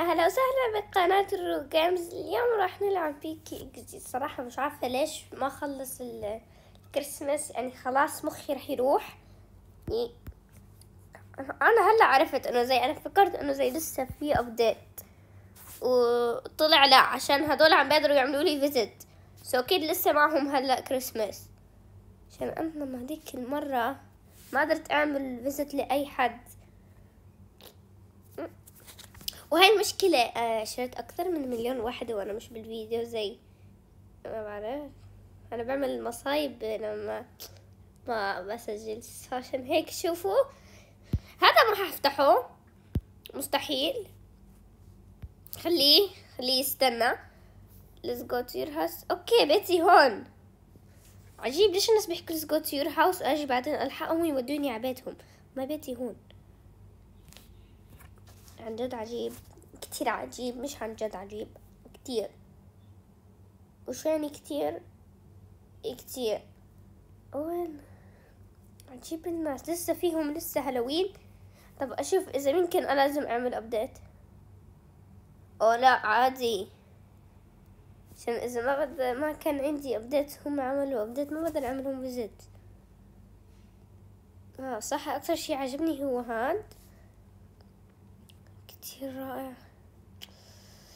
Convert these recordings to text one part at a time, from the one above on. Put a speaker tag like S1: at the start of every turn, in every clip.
S1: اهلا وسهلا بقناة الرو جيمز اليوم راح نلعب بيك اكزي صراحة مش عارفة ليش ما خلص الكريسماس يعني خلاص مخي راح يروح يعني انا هلا عرفت انه زي انا فكرت انه زي لسه في ابديت وطلع لا عشان هدول عم بيقدروا يعملوا لي فيزيت سو اكيد لسه معهم هلا كريسماس عشان انا ما هذيك المرة ما قدرت اعمل فيزيت لاي حد وهي المشكلة آه، شريت أكثر من مليون واحدة وأنا مش بالفيديو زي ما بعرف أنا بعمل المصايب لما ما بسجل عشان هيك شوفوا هذا ما راح أفتحه مستحيل خليه خليه يستنى let's go to your house اوكي بيتي هون عجيب ليش الناس بيحكوا let's go to your house واجي بعدين الحقهم ويودوني على بيتهم ما بيتي هون عن جد عجيب كتير عجيب مش عن جد عجيب كتير وش يعني كتير إيه كتير وين عجيب الناس لسه فيهم لسه هالوين طب اشوف اذا ممكن انا لازم اعمل ابديت او لا عادي عشان اذا ما بد... ما كان عندي ابديت هم عملوا ابديت ما بقدر اعملهم بزد اه صح اكثر شي عجبني هو هاد كثير رائع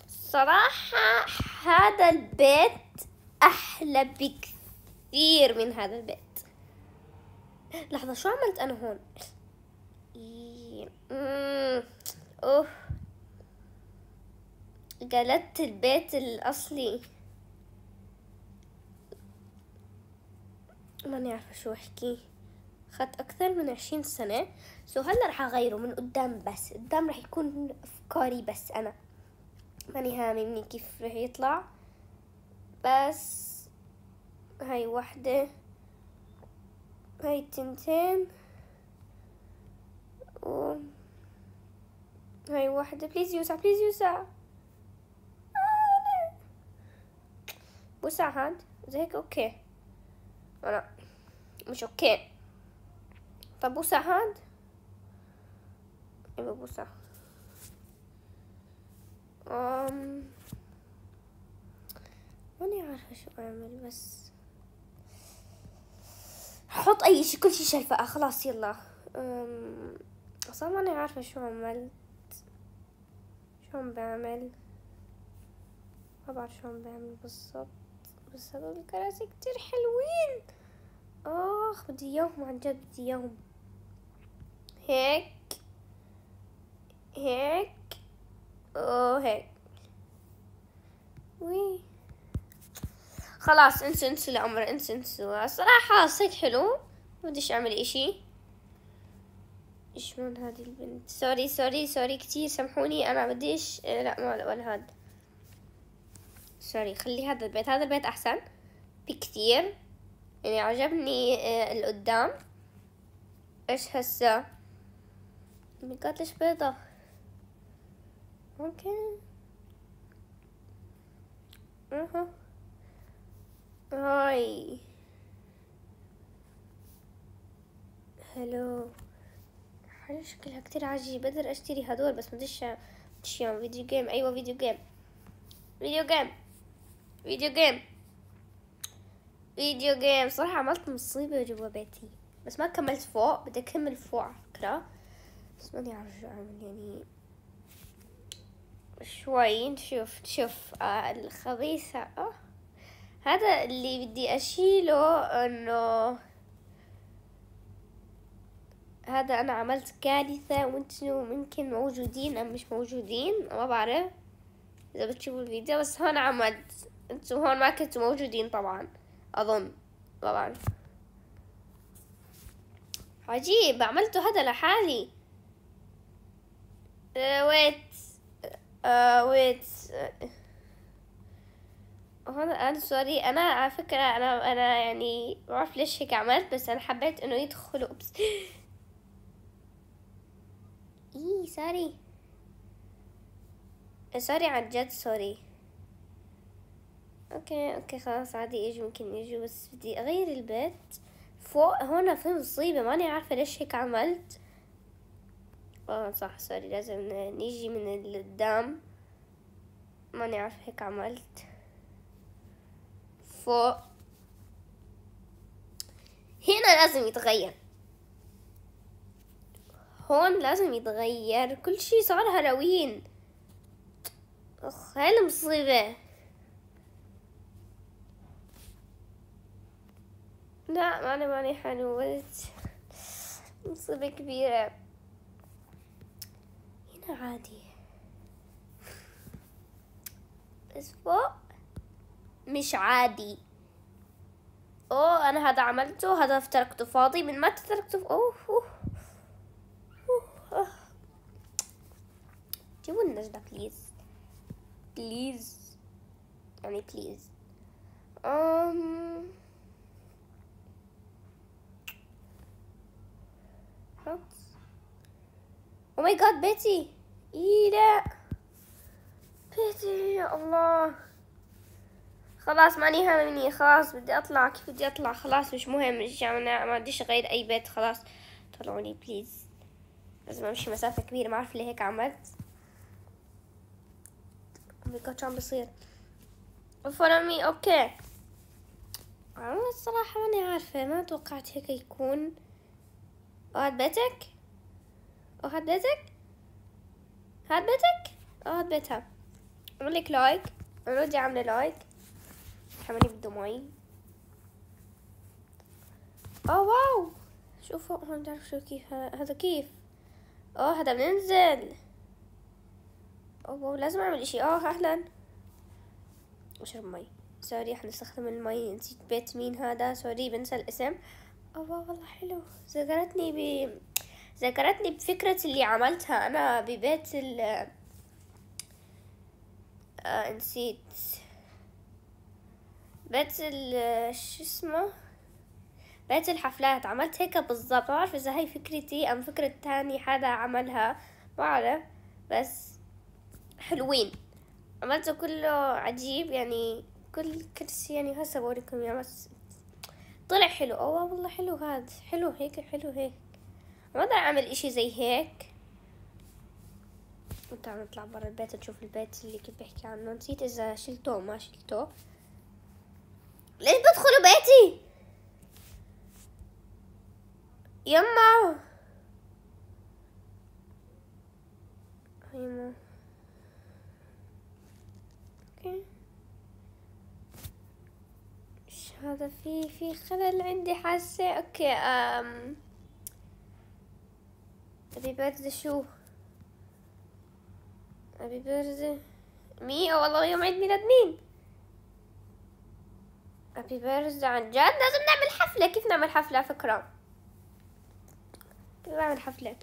S1: صراحة هذا البيت أحلى بكثير من هذا البيت لحظة شو عملت أنا هون إيه، أمم، أوه قلدت البيت الأصلي ماني عارفة شو أحكي خد أكثر من عشرين سنة سو هلا رح أغيره من قدام بس قدام رح يكون أفكاري بس أنا ماني هاممني كيف رح يطلع بس هاي وحدة هاي تنتين و هاي وحدة بليز يوسع بليز يوسع آه وسع هاد زي هيك اوكي انا مش اوكي طب هاد ايوه بوسع أم... ماني عارفة شو أعمل بس حط أي شي كل شي شلفقة آه، خلاص يلا أم... أصلا ماني عارفة شو عملت شو عم بعمل ما بعرف شو عم بعمل بالضبط بس هدول الكراسي كتير حلوين آخ بدي إياهم عن جد بدي إياهم هيك هيك وهيك وي خلاص انسوا انسوا الامر انسوا انسوا صراحة صيد حلو ما بديش اعمل اشي شلون هذه البنت سوري سوري سوري كتير سامحوني انا بديش إيه، لا ما ولا هاد سوري خلي هذا البيت هذا البيت احسن بكتير يعني عجبني آه، القدام ايش هسه مكانتش بيضة اوكي اها هاي هلو حاجة شكلها كتير عجيب بقدر اشتري هدول بس مدش مدش يوم فيديو جيم ايوه فيديو جيم فيديو جيم فيديو جيم فيديو جيم صراحة عملت مصيبة جوا بيتي بس ما كملت فوق بدي اكمل فوق على فكرة بس ما أرجع يعني شوي نشوف شوف آه الخبيثة آه. هذا اللي بدي أشيله إنه هذا أنا عملت كارثة وانتوا ممكن موجودين أم مش موجودين ما بعرف إذا بتشوفوا الفيديو بس هون عملت انتوا هون ما كنتوا موجودين طبعا أظن ما بعرف عجيب عملته هذا لحالي ويت uh, wait. Uh, wait. انا uh, سوري انا على فكره انا انا يعني ما اعرف ليش هيك عملت بس انا حبيت انه يدخل اوبس اي سوري سوري عن جد سوري اوكي اوكي خلاص عادي يجوا ممكن يجوا بس بدي اغير البيت فوق هون في مصيبه ماني عارفه ليش هيك عملت اه صح سوري لازم نيجي من القدام ما نعرف هيك عملت فوق هنا لازم يتغير هون لازم يتغير كل شي صار هالوين اخ هاي المصيبة لا ماني ماني حلوة مصيبة كبيرة عادي أسبوع مش عادي اوه انا هذا عملته هذا تركته فاضي من ما تركته اوه اوه اوه جيبوا النجدة بليز بليز يعني بليز أم Oh my god, Betty! إيه لا بيتي يا الله خلاص ماني هامني خلاص بدي أطلع كيف بدي أطلع خلاص مش مهم مش أنا ما بديش أغير أي بيت خلاص طلعوني بليز لازم أمشي مسافة كبيرة ما أعرف ليه هيك عملت أمي شو عم بصير فرمي أوكي أنا الصراحة ماني عارفة ما توقعت هيك يكون وهاد بيتك وهاد بيتك هات بيتك اه هات بيتها اعمل لك لايك اوريدي عامله لايك كمان مي اه واو شوفوا ما تعرف شو كيف هذا كيف اه هذا بننزل اه واو لازم اعمل اشي اه اهلا اشرب مي سوري حنستخدم المي نسيت بيت مين هذا سوري بنسى الاسم اه واو والله حلو ذكرتني ب ذكرتني بفكرة اللي عملتها أنا ببيت ال آه نسيت بيت ال شو اسمه بيت الحفلات عملت هيك بالضبط ما بعرف إذا هاي فكرتي أم فكرة تاني حدا عملها ما بعرف بس حلوين عملته كله عجيب يعني كل كرسي يعني هسه بوريكم اياه بس طلع حلو اوه والله حلو هاد حلو هيك حلو هيك ما اقدر اعمل اشي زي هيك انت عم نطلع برا البيت نشوف البيت اللي كنت بحكي عنه نسيت اذا شلته ما شلته ليش بدخلوا بيتي يما يما اوكي ايش هذا في في خلل عندي حاسه اوكي أم. ابي برد شو ابي برد مي والله يوم عيد ميلاد مين ابي برد عن جد لازم نعمل حفله كيف نعمل حفله فكره كيف نعمل حفله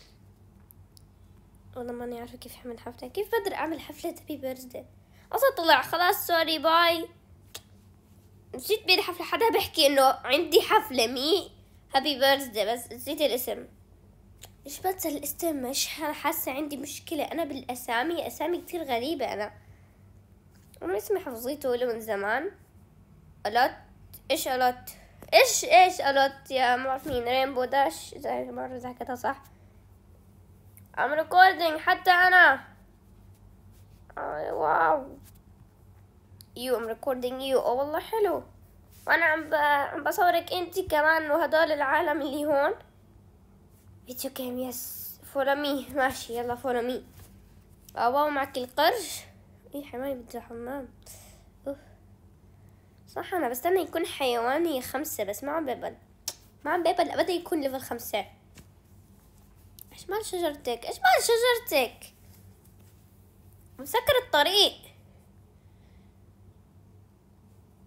S1: والله ماني عارفه كيف اعمل حفله كيف بقدر اعمل حفله ابي برد اصلا طلع خلاص سوري باي نسيت بين حفله حدا بحكي انه عندي حفله مي هابي بيرثدي بس نسيت الاسم مش بس الاسم مش حاسة عندي مشكلة أنا بالأسامي أسامي كتير غريبة أنا أنا اسمي حفظيته له من زمان ألوت إيش ألوت إيش إيش ألوت يا ما مين رينبو داش إذا مرة إذا حكيتها صح أم ريكوردينج حتى أنا اي آه، واو يو أم ريكوردينج يو أو والله حلو وأنا عم عم بصورك أنت كمان وهدول العالم اللي هون فيديو كام يس فولامي ماشي يلا فولامي بابا معك القرش ايه حمامي بده حمام اوف صح انا بستنى يكون حيواني خمسة بس ما عم بقبل ما عم بقبل ابدا يكون ليفل خمسة ايش مال شجرتك ايش مال شجرتك مسكر الطريق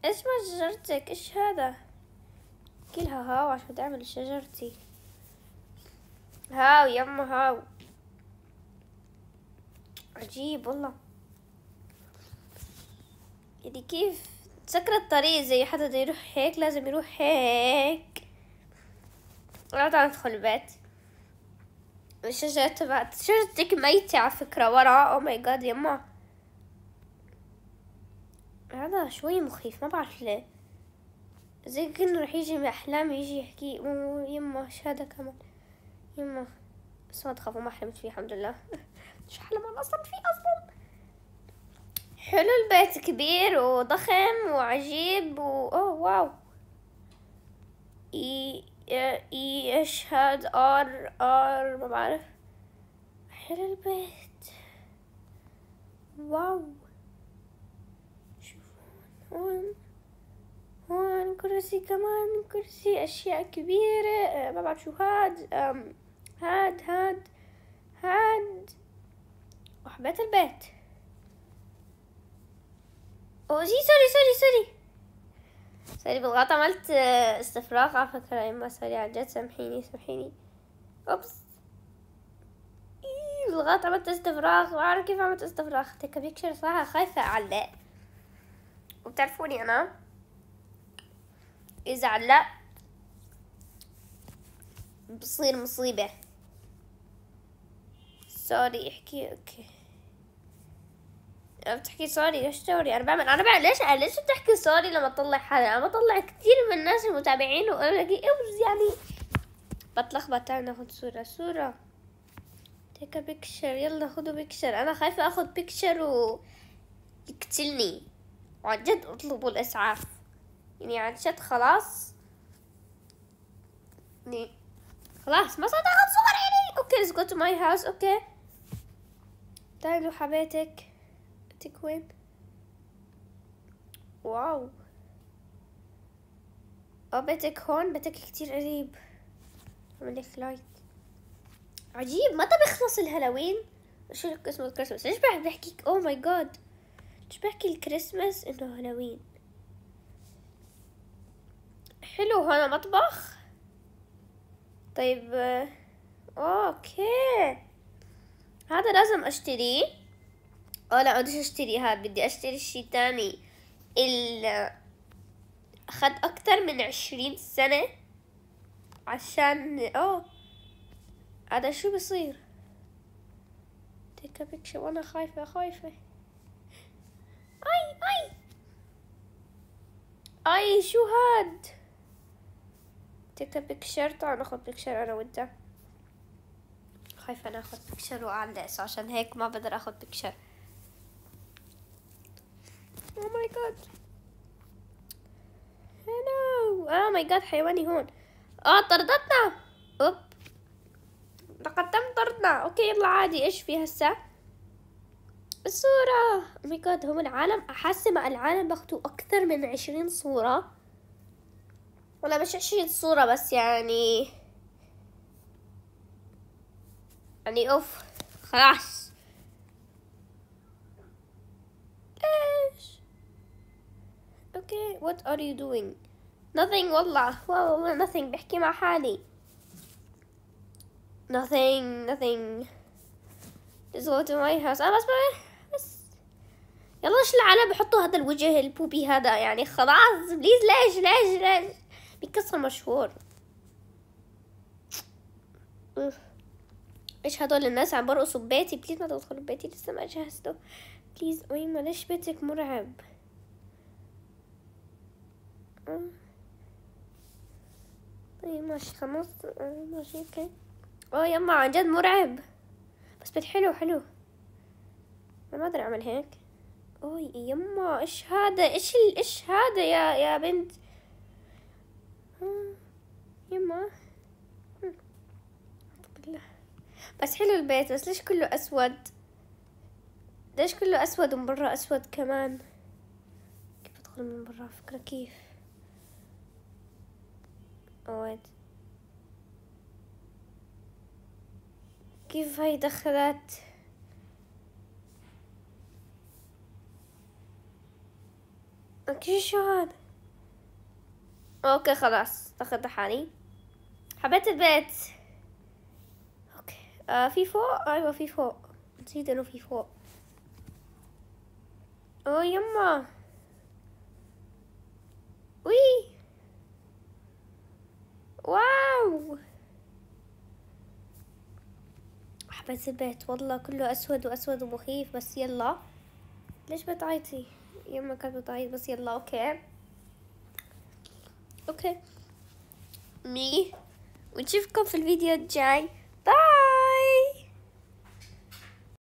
S1: ايش مال شجرتك ايش هذا كلها هاو عشان تعمل شجرتي هاو يما هاو عجيب والله يعني كيف تسكر الطريق زي حد يروح هيك لازم يروح هيك لا تعال ندخل البيت الشجرة تبعت شجرتك ميتة على فكرة ورا او ماي جاد يما هذا شوي مخيف ما بعرف ليه زي كأنه رح يجي من أحلامي يجي يحكي يما هذا كمان يما بس ما تخافوا ما حلمت فيه الحمد لله مش حلم انا اصلا فيه اصلا حلو البيت كبير وضخم وعجيب و اوه واو اي اي اشهد ار ار ما بعرف حلو البيت واو شوفوا هون هون كرسي كمان كرسي اشياء كبيرة أه، ما بعرف شو هاد هاد هاد هاد وحبيت البيت او جي سوري سوري سوري سوري بالغلط عملت آه، استفراغ على فكرة يما سوري عن جد سامحيني سامحيني اوبس إيه، بالغلط عملت استفراغ ما اعرف كيف عملت استفراغ بيكشر صراحة خايفة اعلق وبتعرفوني انا اذا علقت بصير مصيبة سوري احكي اوكي بتحكي سوري ليش سوري انا بعمل انا بعمل ليش ليش بتحكي سوري لما تطلع حدا انا بطلع كثير من الناس المتابعين وبلاقي يعني بتلخبط تعال ناخد صورة صورة تيك بيكشر يلا خذوا بيكشر انا خايفة اخذ بيكشر و يقتلني وعن جد اطلبوا الاسعاف يعني عن جد خلاص يعني خلاص ما صرت تاخذ صور يعني اوكي ليتس جو تو ماي هاوس اوكي تعالوا حبيتك تكوين واو او اه، بيتك هون بيتك كتير قريب عملك لايك عجيب متى بيخلص الهالوين شو اسمه الكريسماس ليش بعد بحكيك ماي oh جاد ليش بحكي الكريسماس انه هالوين حلو هذا مطبخ طيب آه، اوكي هذا لازم اشتريه او لا بديش اشتري هذا بدي اشتري الشي تاني ال خد اكتر من عشرين سنة عشان اه هذا شو بصير تيك بيكشر وانا خايفة خايفة اي اي اي شو هاد تيك بيكشر تعال ناخد بيكشر انا وانت خايفة انا اخد بكشر واعلقش عشان هيك ما بقدر اخد بكشر او ماي جاد هلو او ماي جاد حيواني هون اه طردتنا اوب لقد تم طردنا اوكي يلا عادي ايش في هسا الصورة او ماي جاد هم العالم احس مع العالم باخدوا اكثر من عشرين صورة ولا مش عشرين صورة بس يعني يعني اوف خلاص ايش اوكي وات ار يو دوينج nothing والله والله nothing بحكي مع حالي nothing nothing just go to my house انا بس بس يلا ايش العالم بحطوا هذا الوجه البوبي هذا يعني خلاص بليز ليش ليش ليش بكسر مشهور مش هدول الناس عم برقصوا ببيتي بليز ما تدخلوا ببيتي لسه ما جهزته بليز قوي معلش بيتك مرعب آه. طيب ماشي خلاص آه، ماشي اوكي اه يما عن جد مرعب بس بيت حلو حلو انا ما ادري اعمل هيك اوي يما ايش هذا ايش ايش هذا يا يا بنت آه، يما بس حلو البيت بس ليش كله أسود ليش كله أسود ومن برا أسود كمان كيف أدخل من برا فكرة كيف أود كيف هاي دخلت اوكي شو هذا اوكي خلاص اخذت حالي حبيت البيت آه في فوق ايوه في فوق نسيت انه في فوق اه يما وي واو حبيت البيت والله كله اسود واسود ومخيف بس يلا ليش بتعيطي يما كانت بتعيط بس يلا اوكي اوكي مي ونشوفكم في الفيديو الجاي